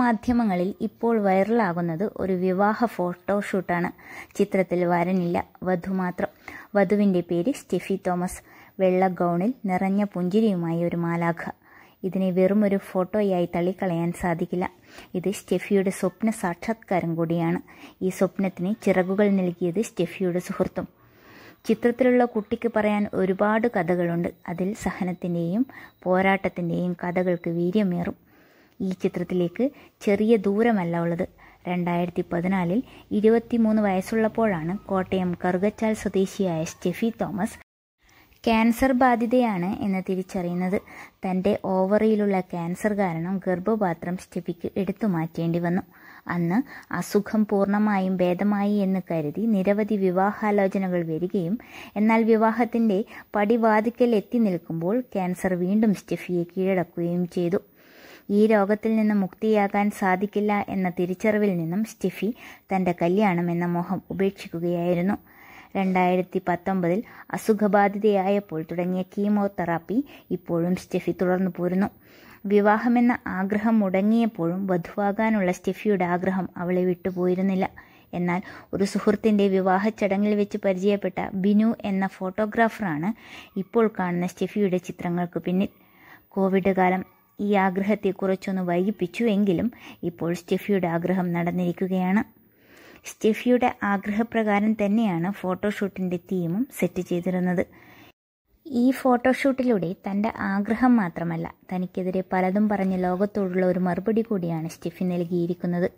മാധ്യമങ്ങളിൽ ഇപ്പോൾ വൈറലാകുന്നത് ഒരു വിവാഹ ഫോട്ടോഷൂട്ടാണ് ചിത്രത്തിൽ വരനില്ല വധു മാത്രം വധുവിൻ്റെ പേര് സ്റ്റെഫി തോമസ് വെള്ള ഗൗണിൽ നിറഞ്ഞ പുഞ്ചിരിയുമായി ഒരു മാലാഖ ഇതിനെ വെറുമൊരു ഫോട്ടോയായി തള്ളിക്കളയാൻ സാധിക്കില്ല ഇത് സ്റ്റെഫിയുടെ സ്വപ്ന സാക്ഷാത്കാരം കൂടിയാണ് ഈ സ്വപ്നത്തിന് ചിറകുകൾ നൽകിയത് സ്റ്റെഫിയുടെ സുഹൃത്തും ചിത്രത്തിലുള്ള കുട്ടിക്ക് പറയാൻ ഒരുപാട് കഥകളുണ്ട് അതിൽ സഹനത്തിൻ്റെയും പോരാട്ടത്തിൻ്റെയും കഥകൾക്ക് വീര്യമേറും ഈ ചിത്രത്തിലേക്ക് ചെറിയ ദൂരമല്ല ഉള്ളത് രണ്ടായിരത്തി പതിനാലിൽ ഇരുപത്തിമൂന്ന് വയസ്സുള്ളപ്പോഴാണ് കോട്ടയം കറുകച്ചാൽ സ്വദേശിയായ സ്റ്റെഫി തോമസ് ക്യാൻസർ ബാധിതയാണ് എന്ന് തിരിച്ചറിയുന്നത് തൻ്റെ ഓവറിയിലുള്ള ക്യാൻസർ കാരണം ഗർഭപാത്രം സ്റ്റെഫിക്ക് എടുത്തു മാറ്റേണ്ടി വന്നു അന്ന് അസുഖം പൂർണ്ണമായും ഭേദമായി എന്ന് കരുതി നിരവധി വിവാഹാലോചനകൾ വരികയും എന്നാൽ വിവാഹത്തിൻ്റെ പടിവാതിക്കൽ എത്തി നിൽക്കുമ്പോൾ ക്യാൻസർ വീണ്ടും സ്റ്റെഫിയെ കീഴടക്കുകയും ചെയ്തു ഈ രോഗത്തിൽ നിന്ന് മുക്തിയാകാൻ സാധിക്കില്ല എന്ന തിരിച്ചറിവിൽ നിന്നും സ്റ്റിഫി തൻ്റെ കല്യാണം എന്ന മോഹം ഉപേക്ഷിക്കുകയായിരുന്നു രണ്ടായിരത്തി പത്തൊമ്പതിൽ അസുഖബാധിതയായപ്പോൾ തുടങ്ങിയ കീമോതെറാപ്പി ഇപ്പോഴും സ്റ്റെഫി തുടർന്നു പോരുന്നു വിവാഹമെന്ന ആഗ്രഹം മുടങ്ങിയപ്പോഴും വധുവാകാനുള്ള സ്റ്റെഫിയുടെ ആഗ്രഹം അവളെ വിട്ടുപോയിരുന്നില്ല എന്നാൽ ഒരു സുഹൃത്തിൻ്റെ വിവാഹ ചടങ്ങിൽ വെച്ച് പരിചയപ്പെട്ട ബിനു എന്ന ഫോട്ടോഗ്രാഫറാണ് ഇപ്പോൾ കാണുന്ന സ്റ്റെഫിയുടെ ചിത്രങ്ങൾക്ക് പിന്നിൽ കോവിഡ് കാലം ഈ ആഗ്രഹത്തെ കുറച്ചൊന്ന് വൈകിപ്പിച്ചു എങ്കിലും ഇപ്പോൾ സ്റ്റെഫിയുടെ ആഗ്രഹം നടന്നിരിക്കുകയാണ് സ്റ്റെഫിയുടെ ആഗ്രഹപ്രകാരം തന്നെയാണ് ഫോട്ടോഷൂട്ടിൻ്റെ തീമും സെറ്റ് ചെയ്തിരുന്നത് ഈ ഫോട്ടോഷൂട്ടിലൂടെ തൻ്റെ ആഗ്രഹം മാത്രമല്ല തനിക്കെതിരെ പലതും പറഞ്ഞ ലോകത്തോടുള്ള ഒരു മറുപടി കൂടിയാണ് സ്റ്റെഫി നൽകിയിരിക്കുന്നത്